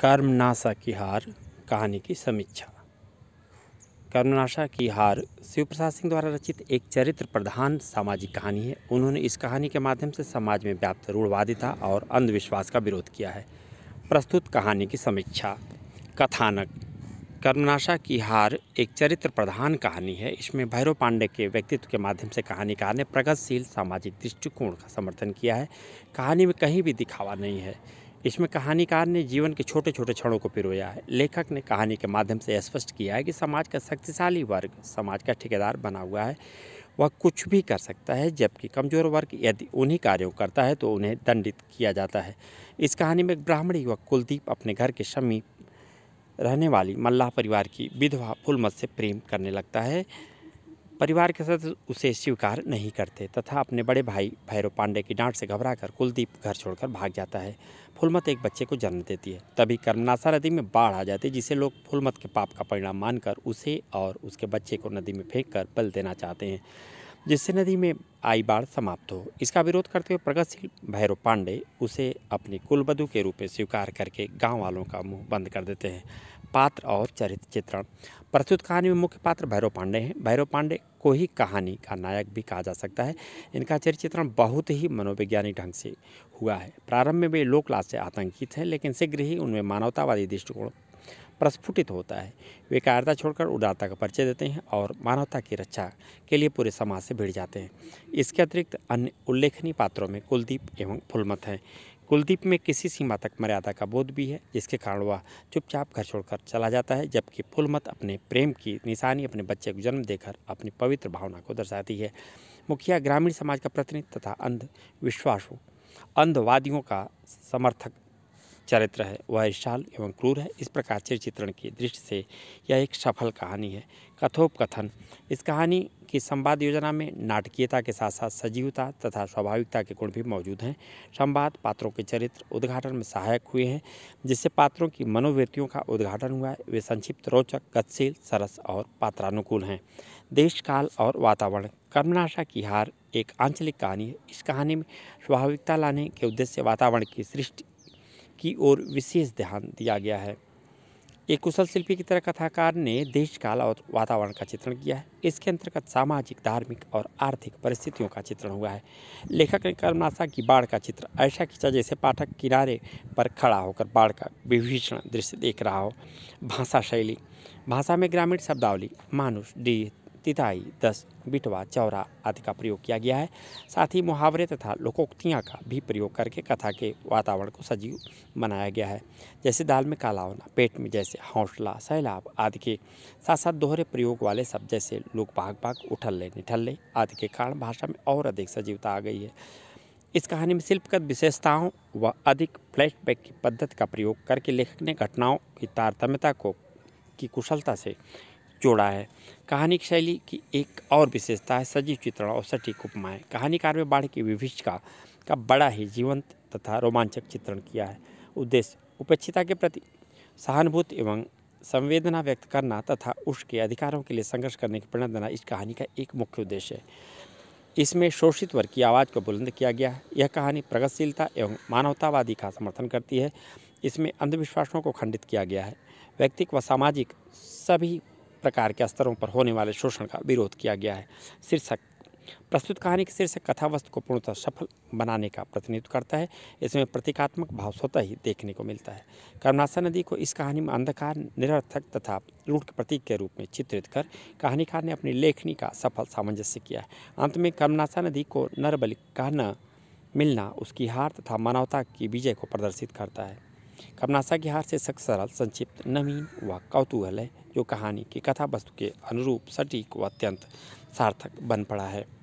कर्मनाशा की हार कहानी की समीक्षा कर्मनाशा की हार शिव प्रसाद सिंह द्वारा रचित एक चरित्र प्रधान सामाजिक कहानी है उन्होंने इस कहानी के माध्यम से समाज में व्याप्त रूढ़वादिता और अंधविश्वास का विरोध किया है प्रस्तुत कहानी की समीक्षा कथानक कर्मनाशा की हार एक चरित्र प्रधान कहानी है इसमें भैरव पांडे के व्यक्तित्व के माध्यम से कहानीकार ने प्रगतिशील सामाजिक दृष्टिकोण का समर्थन किया है कहानी में कहीं भी दिखावा नहीं है इसमें कहानीकार ने जीवन के छोटे छोटे क्षणों को पिरोया है लेखक ने कहानी के माध्यम से स्पष्ट किया है कि समाज का शक्तिशाली वर्ग समाज का ठेकेदार बना हुआ है वह कुछ भी कर सकता है जबकि कमज़ोर वर्ग यदि उन्हीं कार्यों करता है तो उन्हें दंडित किया जाता है इस कहानी में एक ब्राह्मण युवक कुलदीप अपने घर के समीप रहने वाली मल्लाह परिवार की विधवा फुलमत से प्रेम करने लगता है परिवार के सदस्य उसे स्वीकार नहीं करते तथा अपने बड़े भाई भैरव पांडे की डांट से घबराकर कुलदीप घर छोड़कर भाग जाता है फुलमत एक बच्चे को जन्म देती है तभी कर्मनाशा नदी में बाढ़ आ जाती है जिसे लोग फुलमत के पाप का परिणाम मानकर उसे और उसके बच्चे को नदी में फेंक कर बल देना चाहते हैं जिससे नदी में आई बाढ़ समाप्त हो इसका विरोध करते हुए प्रगतिशील भैरव पांडे उसे अपनी कुलबधु के रूप में स्वीकार करके गांव वालों का मुंह बंद कर देते हैं पात्र और चरित्र चित्रण प्रस्तुत कहानी में मुख्य पात्र भैरव पांडे हैं भैरव पांडे को ही कहानी का नायक भी कहा जा सकता है इनका चरित्र चित्रण बहुत ही मनोवैज्ञानिक ढंग से हुआ है प्रारंभ में वे लोकलाज से आतंकित हैं लेकिन शीघ्र ही उनमें मानवतावादी दृष्टिकोण प्रस्फुटित होता है वे कायरता छोड़कर उदारता का परिचय देते हैं और मानवता की रक्षा के लिए पूरे समाज से भिड़ जाते हैं इसके अतिरिक्त अन्य उल्लेखनीय पात्रों में कुलदीप एवं फुलमत हैं कुलदीप में किसी सीमा तक मर्यादा का बोध भी है जिसके कारण वह चुपचाप घर छोड़कर चला जाता है जबकि फुलमत अपने प्रेम की निशानी अपने बच्चे को जन्म देकर अपनी पवित्र भावना को दर्शाती है मुखिया ग्रामीण समाज का प्रतिनिधि तथा अंध विश्वासों अंधवादियों का समर्थक चरित्र है वह विशाल एवं क्रूर है इस प्रकार से चित्रण की दृष्टि से यह एक सफल कहानी है कथोपकथन इस कहानी की संवाद योजना में नाटकीयता के साथ साथ सजीवता तथा स्वाभाविकता के गुण भी मौजूद हैं संवाद पात्रों के चरित्र उद्घाटन में सहायक हुए हैं जिससे पात्रों की मनोवृत्तियों का उद्घाटन हुआ है वे संक्षिप्त रोचक गतिशील सरस और पात्रानुकूल हैं देश काल और वातावरण कर्मनाशा की हार एक आंचलिक कहानी है इस कहानी में स्वाभाविकता लाने के उद्देश्य वातावरण की सृष्टि की ओर विशेष ध्यान दिया गया है एक कुशल शिल्पी की तरह कथाकार ने देश काल और वातावरण का चित्रण किया है इसके अंतर्गत सामाजिक धार्मिक और आर्थिक परिस्थितियों का चित्रण हुआ है लेखक ने कर्मनाशा की बाढ़ का चित्र ऐसा खींचा जैसे पाठक किनारे पर खड़ा होकर बाढ़ का विभीषण दृश्य देख रहा हो भाषा शैली भाषा में ग्रामीण शब्दावली मानुष डीह तिथाई दस बिटवा चौरा आदि का प्रयोग किया गया है साथ ही मुहावरे तथा लोकोक्तियाँ का भी प्रयोग करके कथा के वातावरण को सजीव बनाया गया है जैसे दाल में काला होना पेट में जैसे हौसला सैलाब आदि के साथ साथ दोहरे प्रयोग वाले शब्द जैसे लोग भाग भाग उठल्ले निठल्ले आदि के कारण भाषा में और अधिक सजीवता आ गई है इस कहानी में शिल्पगत विशेषताओं व अधिक फ्लैशबैक की पद्धति का प्रयोग करके लेखक ने घटनाओं की तारतम्यता को की कुशलता से जोड़ा है कहानी की शैली की एक और विशेषता है सजीव चित्रण और सटीक उपमाएँ कहानीकार में बाढ़ की विभिषिका का बड़ा ही जीवंत तथा रोमांचक चित्रण किया है उद्देश्य उपेक्षिता के प्रति सहानुभूति एवं संवेदना व्यक्त करना तथा उसके अधिकारों के लिए संघर्ष करने की प्रेरणा देना इस कहानी का एक मुख्य उद्देश्य है इसमें शोषित वर्ग की आवाज़ को बुलंद किया गया है यह कहानी प्रगतिशीलता एवं मानवतावादी का समर्थन करती है इसमें अंधविश्वासों को खंडित किया गया है व्यक्तिक व सामाजिक सभी प्रकार के स्तरों पर होने वाले शोषण का विरोध किया गया है शीर्षक प्रस्तुत कहानी के शीर्षक कथावस्तु को पूर्णतः सफल बनाने का प्रतिनिधित्व करता है इसमें प्रतीकात्मक भाव स्वतः ही देखने को मिलता है कर्मनाशा नदी को इस कहानी में अंधकार निरर्थक तथा रूढ़ के प्रतीक के रूप में चित्रित कर कहानीकार ने अपनी लेखनी का सफल सामंजस्य किया है अंत में कर्मनाशा नदी को नरबलि कहना मिलना उसकी हार तथा मानवता की विजय को प्रदर्शित करता है खबनासा की हार से सख्त सरल संक्षिप्त नवीन व कौतूहल है जो कहानी की कथा वस्तु के अनुरूप सटीक व अत्यंत सार्थक बन पड़ा है